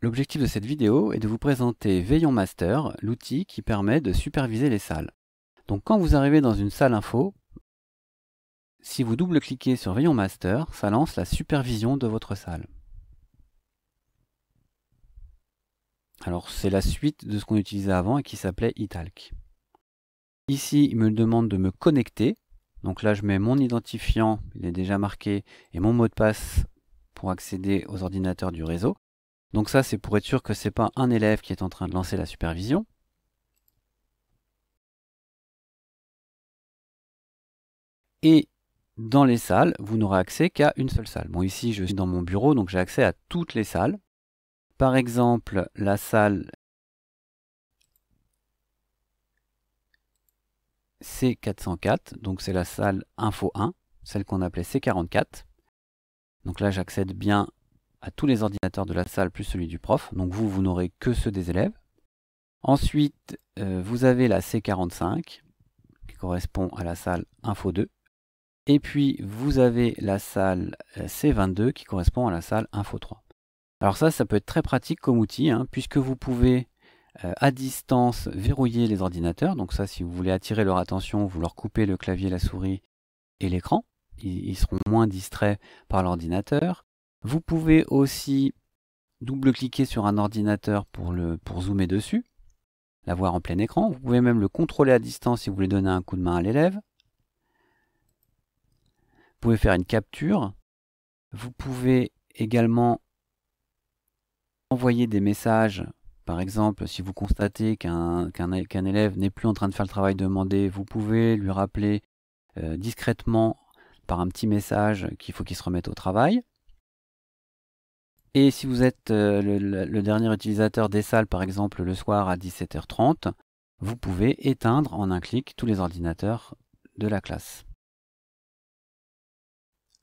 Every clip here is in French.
L'objectif de cette vidéo est de vous présenter Veillon Master, l'outil qui permet de superviser les salles. Donc quand vous arrivez dans une salle info, si vous double-cliquez sur Veillon Master, ça lance la supervision de votre salle. Alors c'est la suite de ce qu'on utilisait avant et qui s'appelait Italk. Ici, il me demande de me connecter. Donc là, je mets mon identifiant, il est déjà marqué, et mon mot de passe pour accéder aux ordinateurs du réseau. Donc ça, c'est pour être sûr que ce n'est pas un élève qui est en train de lancer la supervision. Et dans les salles, vous n'aurez accès qu'à une seule salle. Bon, ici, je suis dans mon bureau, donc j'ai accès à toutes les salles. Par exemple, la salle C404, donc c'est la salle Info 1, celle qu'on appelait C44. Donc là, j'accède bien à tous les ordinateurs de la salle plus celui du prof. Donc vous, vous n'aurez que ceux des élèves. Ensuite, euh, vous avez la C45 qui correspond à la salle Info 2. Et puis, vous avez la salle euh, C22 qui correspond à la salle Info 3. Alors ça, ça peut être très pratique comme outil, hein, puisque vous pouvez euh, à distance verrouiller les ordinateurs. Donc ça, si vous voulez attirer leur attention, vous leur coupez le clavier, la souris et l'écran. ils seront moins distraits par l'ordinateur. Vous pouvez aussi double-cliquer sur un ordinateur pour, zoomer dessus, l'avoir en plein écran. Vous pouvez même le contrôler à distance si vous voulez donner un coup de main à l'élève. Vous pouvez faire une capture. Vous pouvez également envoyer des messages. Par exemple, si vous constatez qu'un élève n'est plus en train de faire le travail demandé, vous pouvez lui rappeler euh, discrètement par un petit message qu'il faut qu'il se remette au travail. Et si vous êtes euh, le, dernier utilisateur des salles, par exemple le soir à 17h30, vous pouvez éteindre en un clic tous les ordinateurs de la classe.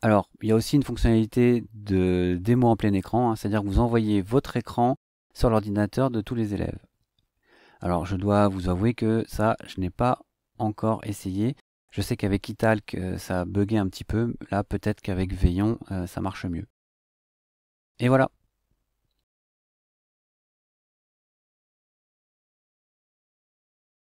Alors, il y a aussi une fonctionnalité de démo en plein écran, hein, c'est-à-dire que vous envoyez votre écran sur l'ordinateur de tous les élèves. Alors, je dois vous avouer que ça, je n'ai pas encore essayé. Je sais qu'avec Italc, euh, ça a bugué un petit peu. Là, peut-être qu'avec Veillon, euh, ça marche mieux. Et voilà.